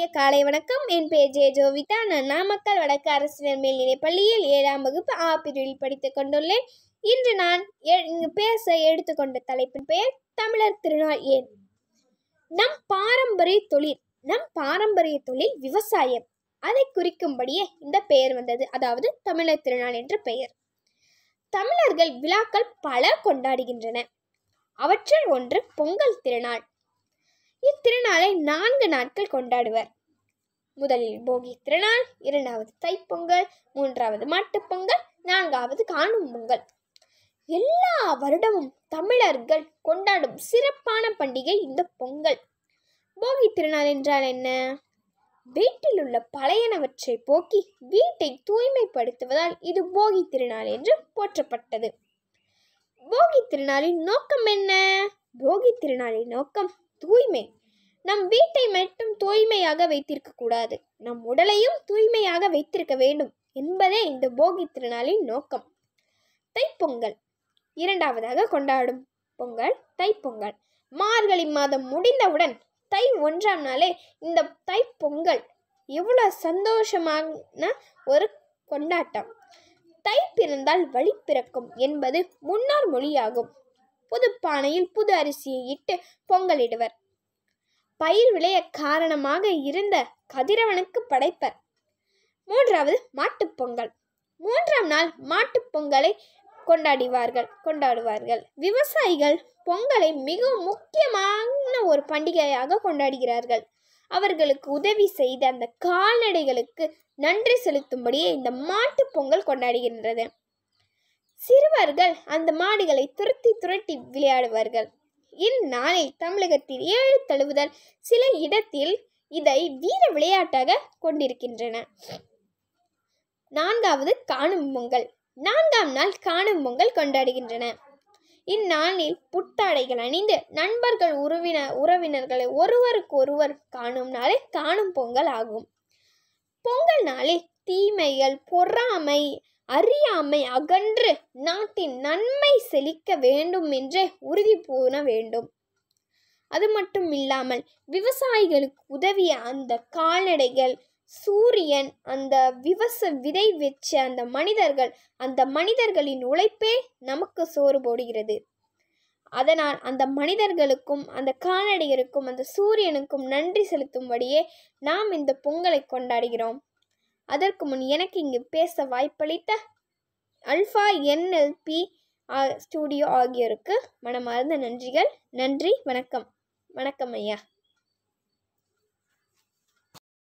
இனிய காலை வணக்கம் என் பெயர் ஜே ஜோவிதா நான் நாமக்கல் வடக்கு அரசினர் பள்ளியில் ஏழாம் வகுப்பு ஆ பிரிவில் கொண்டுள்ளேன் இன்று நான் இங்கு பேச எடுத்துக்கொண்ட தலைப்பின் பெயர் தமிழர் திருநாள் ஏன் நம் பாரம்பரிய தொழில் நம் பாரம்பரிய தொழில் விவசாயம் அதை குறிக்கும்படியே இந்த பெயர் வந்தது அதாவது தமிழர் திருநாள் என்ற பெயர் தமிழர்கள் விழாக்கள் பல கொண்டாடுகின்றன அவற்றில் ஒன்று பொங்கல் திருநாள் இத்திருநாளை நான்கு நாட்கள் கொண்டாடுவர் முதலில் போகி திருநாள் இரண்டாவது தைப்பொங்கல் மூன்றாவது மாட்டுப்பொங்கல் நான்காவது காணும் பொங்கல் எல்லா வருடமும் தமிழர்கள் கொண்டாடும் சிறப்பான பண்டிகை இந்த பொங்கல் போகி திருநாள் என்றால் என்ன வீட்டில் உள்ள பழையனவற்றை போக்கி வீட்டை தூய்மைப்படுத்துவதால் இது போகி திருநாள் என்று போற்றப்பட்டது போகி திருநாளின் நோக்கம் என்ன போகி திருநாளின் நோக்கம் தூய்மை நம் வீட்டை மட்டும் தூய்மையாக வைத்திருக்க கூடாது நம் உடலையும் தூய்மையாக வைத்திருக்க வேண்டும் என்பதே இந்த போகி திருநாளின் நோக்கம் தைப்பொங்கல் இரண்டாவதாக கொண்டாடும் பொங்கல் தைப்பொங்கல் மார்கழி மாதம் முடிந்தவுடன் தை ஒன்றாம் நாளே இந்த தைப்பொங்கல் எவ்வளோ சந்தோஷமான ஒரு கொண்டாட்டம் தை பிறந்தால் வழி பிறக்கும் என்பது முன்னார் மொழியாகும் புது பானையில் புது அரிசியை இட்டு பொங்கலிடுவர் பயிர் விளைய காரணமாக இருந்த கதிரவனுக்கு படைப்பர் மூன்றாவது மாட்டுப்பொங்கல் பொங்கல் மூன்றாம் நாள் மாட்டுப்பொங்கலை பொங்கலை கொண்டாடிவார்கள் கொண்டாடுவார்கள் விவசாயிகள் பொங்கலை மிகவும் முக்கியமான ஒரு பண்டிகையாக கொண்டாடுகிறார்கள் அவர்களுக்கு உதவி செய்த அந்த கால்நடைகளுக்கு நன்றி செலுத்தும்படியே இந்த மாட்டுப் பொங்கல் கொண்டாடுகின்றது சிறுவர்கள் அந்த மாடுகளை துரத்தி துரட்டி விளையாடுவார்கள் இந்நாளில் தமிழகத்தில் ஏழு தழுவுதல் சில இடத்தில் இதை வீர விளையாட்டாக கொண்டிருக்கின்றன நான்காவது காணும் பொங்கல் நான்காம் நாள் காணும் பொங்கல் கொண்டாடுகின்றன இந்நாளில் புத்தாடைகள் அணிந்து நண்பர்கள் உறவின உறவினர்களை ஒருவருக்கொருவர் காணும் நாளே காணும் பொங்கல் ஆகும் பொங்கல் நாளில் தீமைகள் பொறாமை அறியாமை அகன்று நாட்டின் நன்மை செழிக்க வேண்டும் என்றே உறுதி பூண வேண்டும் அது மட்டும் இல்லாமல் விவசாயிகளுக்கு உதவிய அந்த கால்நடைகள் சூரியன் அந்த விவச விதை வச்ச அந்த மனிதர்கள் அந்த மனிதர்களின் உழைப்பே நமக்கு சோறு போடுகிறது அதனால் அந்த மனிதர்களுக்கும் அந்த கால்நடைகளுக்கும் அந்த சூரியனுக்கும் நன்றி செலுத்தும்படியே நாம் இந்த பொங்கலை கொண்டாடுகிறோம் அதற்கு முன் எனக்கு இங்கு பேச வாய்ப்பளித்த அல்ஃபா என்எல்பி ஸ்டூடியோ ஆகியோருக்கு மனமார்ந்த நன்றிகள் நன்றி வணக்கம் வணக்கம் ஐயா